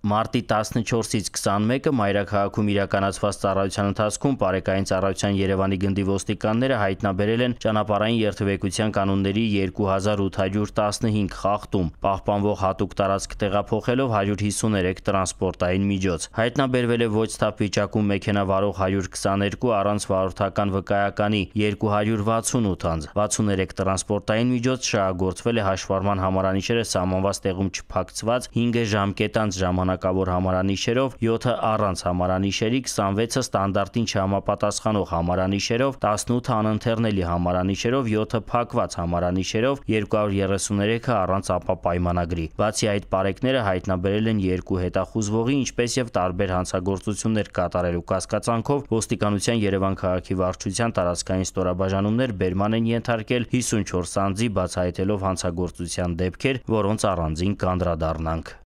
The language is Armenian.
Մարտի 14-ից 21-ը Մայրաքաղաքում իրականացված ծառայության ընթացքում Պարեկային ծառայության Երևանի գնդի ոստիկանները հայտնաբերել են ճանապարհային երթևեկության կանոնների 2815 խախտում, պահպանվող հատուկ տարածք տեղափոխելով 153 տրանսպորտային միջոց։ Հայտնաբերվել է ոչ ստապ վիճակում մեքենա վարող 122 առանց վարորդական վկայականի 268 անձ, 63 տրանսպորտային միջոց շահագործվել է հաշվառման համարանիշերը սահմանված տեղում չփակցված 5 ժամկետանց ժամանակ ժամանակավոր համարանիշերով, 7-ը առանց համարանիշերի, 26-ը ստանդարտին չհամապատասխանող համարանիշերով, 18-ը անընթեռնելի համարանիշերով, 7-ը փակված համարանիշերով, 233-ը առանց ապապայմանագրի։ Բացի այդ բարեկները հայտնաբերել են երկու հետախուզվողի, ինչպես եւ տարբեր հանցագործություններ կատարելու կասկածանքով ոստիկանության Երևան քաղաքի վարչության տարածքային ստորաբաժանումներ բերման են ենթարկել 54 անձի բացահայտելով հանցագործության դեպքեր, որոնց առանձին կանդրադառնանք։